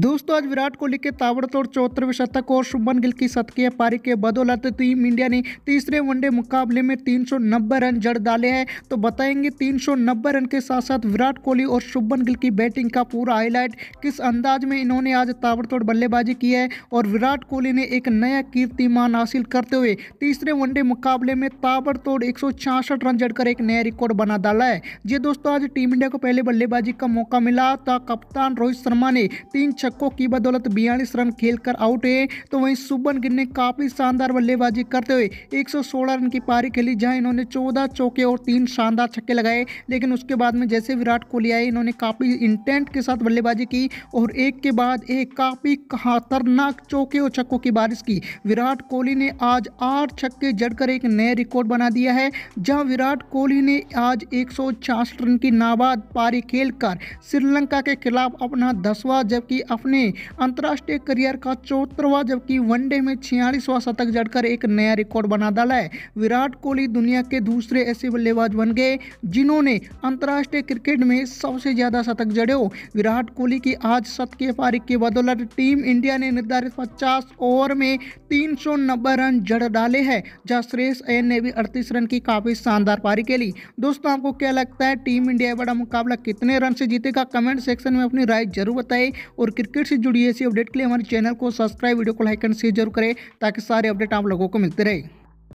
दोस्तों आज विराट कोहली के ताबड़तोड़ चौहत्तरवें शतक और शुभमन गिल की शतकीय पारी के बदौलत टीम इंडिया ने तीसरे वनडे मुकाबले में तीन सौ नब्बे रन जड़ डाले हैं तो बताएंगे तीन सौ नब्बे रन के साथ साथ विराट कोहली और शुभमन गिल की बैटिंग का पूरा हाईलाइट किस अंदाज में इन्होंने आज ताबड़तोड़ बल्लेबाजी की है और विराट कोहली ने एक नया कीर्तिमान हासिल करते हुए तीसरे वनडे मुकाबले में ताबड़तोड़ एक रन जड़कर एक नया रिकॉर्ड बना डाला है ये दोस्तों आज टीम इंडिया को पहले बल्लेबाजी का मौका मिला था कप्तान रोहित शर्मा ने तीन छक्कों की बदौलत बयालीस रन खेलकर आउट हुए तो वहीं सुबन गिर ने काफ़ी शानदार बल्लेबाजी करते हुए 116 रन की पारी खेली जहां इन्होंने 14 चौके और तीन शानदार छक्के लगाए लेकिन उसके बाद में जैसे विराट कोहली आए इन्होंने काफ़ी इंटेंट के साथ बल्लेबाजी की और एक के बाद एक काफ़ी खतरनाक चौके और छक्कों की बारिश की विराट कोहली ने आज आठ छक्के जड़कर एक नए रिकॉर्ड बना दिया है जहां विराट कोहली ने आज एक रन की नाबाद पारी खेलकर श्रीलंका के खिलाफ अपना दसवा जबकि अपने अंतर्राष्ट्रीय करियर का चौहत्तरवा जबकि वनडे में छियालीसवां शतक जड़कर एक नया रिकॉर्ड बना डाला है विराट कोहली दुनिया के दूसरे ऐसे बल्लेबाज बन गए जिन्होंने अंतर्राष्ट्रीय क्रिकेट में सबसे ज़्यादा शतक जड़े विराट कोहली की आज शत के पारी की बदौलत टीम इंडिया ने निर्धारित पचास ओवर में तीन रन जड़ डाले हैं जहाँ श्रेयस अयन ने भी अड़तीस रन की काफ़ी शानदार पारी खेली दोस्तों आपको क्या लगता है टीम इंडिया बड़ा मुकाबला कितने रन से जीतेगा कमेंट सेक्शन में अपनी राय जरूर बताएं और क्रिकेट से जुड़ी ऐसी अपडेट के लिए हमारे चैनल को सब्सक्राइब वीडियो को लाइक एंड शेयर जरूर करें ताकि सारे अपडेट आप लोगों को मिलते रहे